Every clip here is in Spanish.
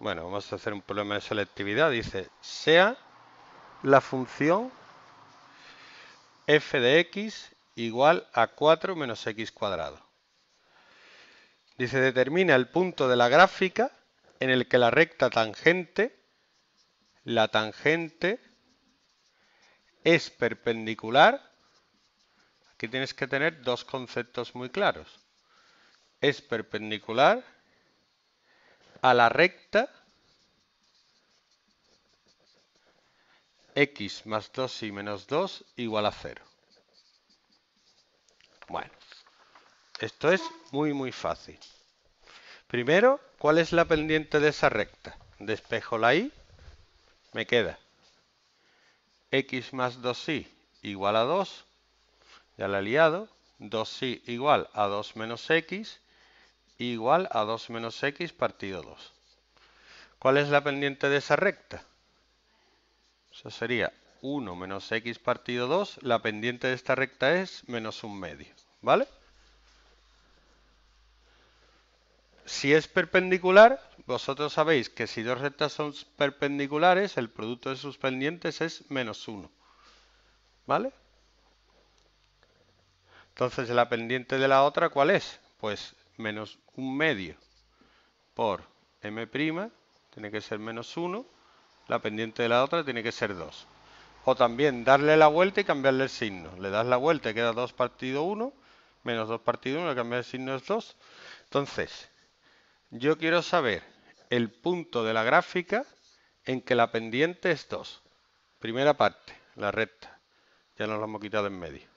Bueno, vamos a hacer un problema de selectividad. Dice, sea la función f de x igual a 4 menos x cuadrado. Dice, determina el punto de la gráfica en el que la recta tangente, la tangente, es perpendicular. Aquí tienes que tener dos conceptos muy claros. Es perpendicular a la recta x más 2y menos 2 igual a 0. Bueno, esto es muy muy fácil. Primero, ¿cuál es la pendiente de esa recta? Despejo la y, me queda x más 2y igual a 2, ya la he liado, 2y igual a 2 menos x, igual a 2 menos x partido 2. ¿Cuál es la pendiente de esa recta? Eso sería 1 menos x partido 2. La pendiente de esta recta es menos un medio. ¿Vale? Si es perpendicular, vosotros sabéis que si dos rectas son perpendiculares, el producto de sus pendientes es menos 1. ¿Vale? Entonces, ¿la pendiente de la otra cuál es? Pues menos un medio por m' tiene que ser menos 1, la pendiente de la otra tiene que ser 2. O también darle la vuelta y cambiarle el signo. Le das la vuelta y queda 2 partido 1, menos 2 partido 1, cambiar el signo es 2. Entonces, yo quiero saber el punto de la gráfica en que la pendiente es 2. Primera parte, la recta. Ya nos lo hemos quitado en medio.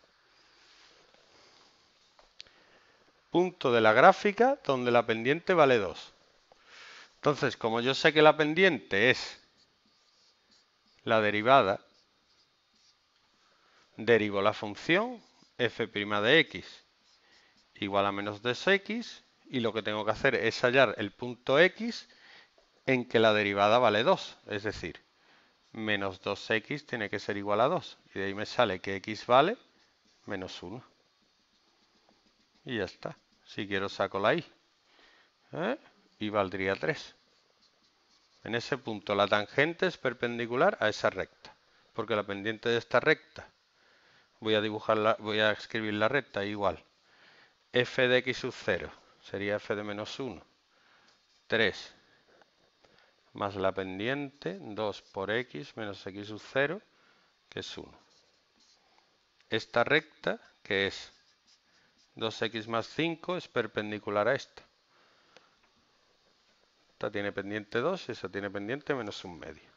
punto de la gráfica donde la pendiente vale 2. Entonces, como yo sé que la pendiente es la derivada, derivo la función f' de x igual a menos 2x y lo que tengo que hacer es hallar el punto x en que la derivada vale 2, es decir, menos 2x tiene que ser igual a 2 y de ahí me sale que x vale menos 1. Y ya está. Si quiero saco la i. ¿eh? Y valdría 3. En ese punto la tangente es perpendicular a esa recta. Porque la pendiente de esta recta, voy a dibujarla, voy a escribir la recta igual. f de x sub 0 sería f de menos 1. 3 más la pendiente 2 por x menos x sub 0 que es 1. Esta recta que es 2x más 5 es perpendicular a esta. Esta tiene pendiente 2 y esa tiene pendiente menos un medio.